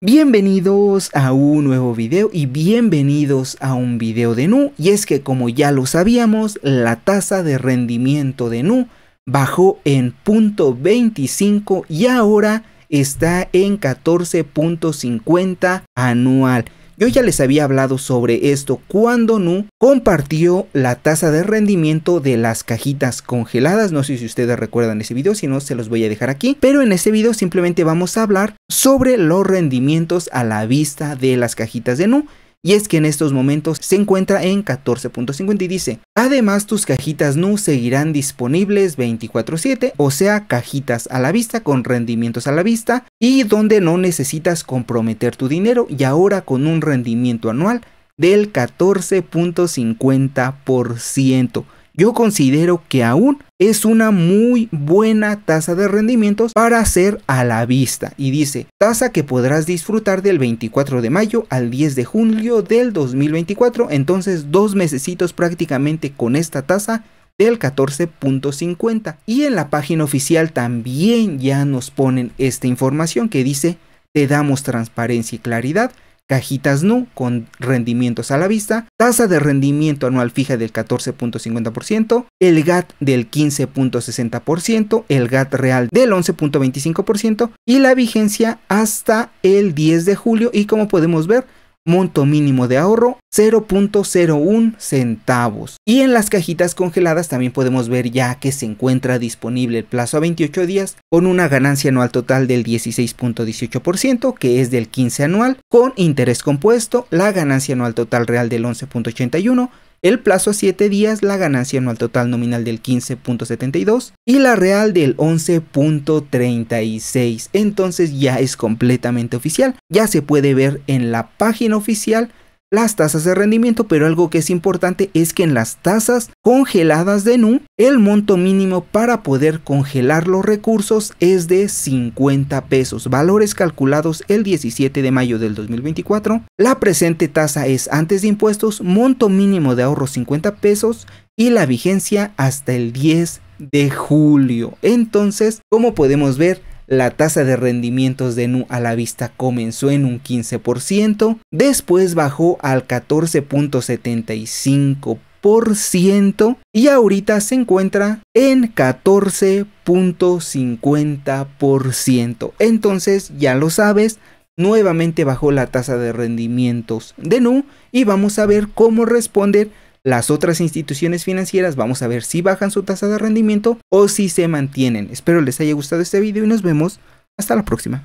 Bienvenidos a un nuevo video y bienvenidos a un video de NU y es que como ya lo sabíamos la tasa de rendimiento de NU bajó en .25 y ahora está en 14.50 anual yo ya les había hablado sobre esto cuando Nu compartió la tasa de rendimiento de las cajitas congeladas. No sé si ustedes recuerdan ese video, si no se los voy a dejar aquí. Pero en este video simplemente vamos a hablar sobre los rendimientos a la vista de las cajitas de Nu y es que en estos momentos se encuentra en 14.50 y dice, además tus cajitas NU seguirán disponibles 24/7, o sea, cajitas a la vista con rendimientos a la vista y donde no necesitas comprometer tu dinero y ahora con un rendimiento anual del 14.50% yo considero que aún es una muy buena tasa de rendimientos para hacer a la vista y dice tasa que podrás disfrutar del 24 de mayo al 10 de julio del 2024 entonces dos mesecitos prácticamente con esta tasa del 14.50 y en la página oficial también ya nos ponen esta información que dice te damos transparencia y claridad cajitas NU con rendimientos a la vista, tasa de rendimiento anual fija del 14.50%, el GAT del 15.60%, el GAT real del 11.25% y la vigencia hasta el 10 de julio y como podemos ver monto mínimo de ahorro 0.01 centavos. Y en las cajitas congeladas también podemos ver ya que se encuentra disponible el plazo a 28 días con una ganancia anual total del 16.18% que es del 15 anual con interés compuesto, la ganancia anual total real del 11.81 el plazo a 7 días, la ganancia anual total nominal del 15.72 y la real del 11.36. Entonces ya es completamente oficial, ya se puede ver en la página oficial las tasas de rendimiento, pero algo que es importante es que en las tasas congeladas de NU, el monto mínimo para poder congelar los recursos es de 50 pesos, valores calculados el 17 de mayo del 2024. La presente tasa es antes de impuestos, monto mínimo de ahorro 50 pesos y la vigencia hasta el 10 de julio. Entonces, como podemos ver, la tasa de rendimientos de Nu a la vista comenzó en un 15%, después bajó al 14.75% y ahorita se encuentra en 14.50%. Entonces, ya lo sabes, nuevamente bajó la tasa de rendimientos de Nu y vamos a ver cómo responder las otras instituciones financieras vamos a ver si bajan su tasa de rendimiento o si se mantienen. Espero les haya gustado este video y nos vemos hasta la próxima.